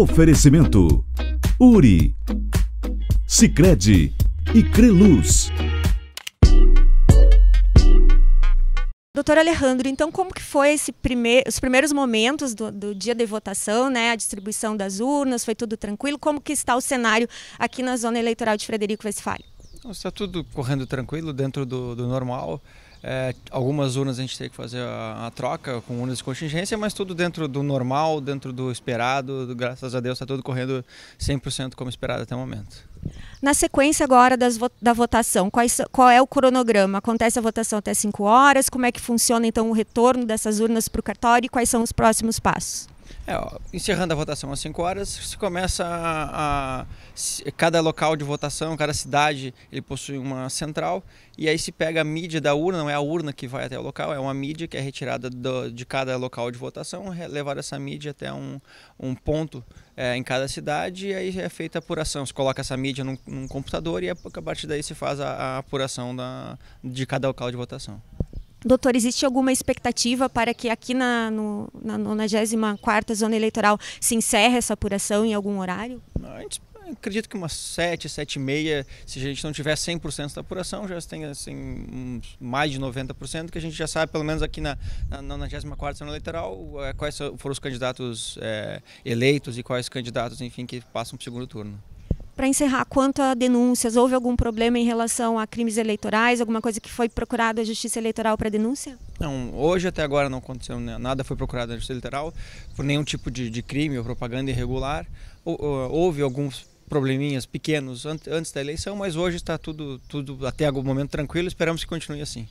Oferecimento: Uri, Sicredi e Creluz. Doutor Alejandro, então como que foi primeir, os primeiros momentos do, do, dia de votação, né? A distribuição das urnas, foi tudo tranquilo? Como que está o cenário aqui na zona eleitoral de Frederico Westphal? Está tudo correndo tranquilo, dentro do, do normal. É, algumas urnas a gente tem que fazer a, a, troca com urnas de contingência, mas tudo dentro do normal, dentro do esperado. Do, graças a Deus está tudo correndo 100% como esperado até o momento. Na sequência agora das, da votação, quais, qual é o cronograma? Acontece a votação até 5 horas? Como é que funciona então o retorno dessas urnas para o cartório e quais são os próximos passos? É, ó, encerrando a votação às 5 horas, se começa a, a se, cada local de votação, cada cidade, ele possui uma central e aí se pega a mídia da urna, não é a urna que vai até o local, é uma mídia que é retirada do, de cada local de votação, levar essa mídia até um, um ponto é, em cada cidade e aí é feita a apuração. Se coloca essa mídia num, num computador e a, a partir daí se faz a, a apuração da, de cada local de votação. Doutor, existe alguma expectativa para que aqui na, no, na 94 zona eleitoral se encerre essa apuração em algum horário? Ah, acredito que umas 7, 7 e meia, se a gente não tiver 100% da apuração, já tem assim, mais de 90%, que a gente já sabe, pelo menos aqui na, na 94 zona eleitoral, é, quais foram os candidatos é, eleitos e quais candidatos, enfim, que passam para o segundo turno para encerrar, quanto a denúncias, houve algum problema em relação a crimes eleitorais, alguma coisa que foi procurada a Justiça Eleitoral para denúncia? Não, hoje até agora não aconteceu nada, foi procurado a Justiça Eleitoral por nenhum tipo de, de crime ou propaganda irregular. Houve alguns probleminhas pequenos antes da eleição, mas hoje está tudo, tudo até algum momento tranquilo, esperamos que continue assim.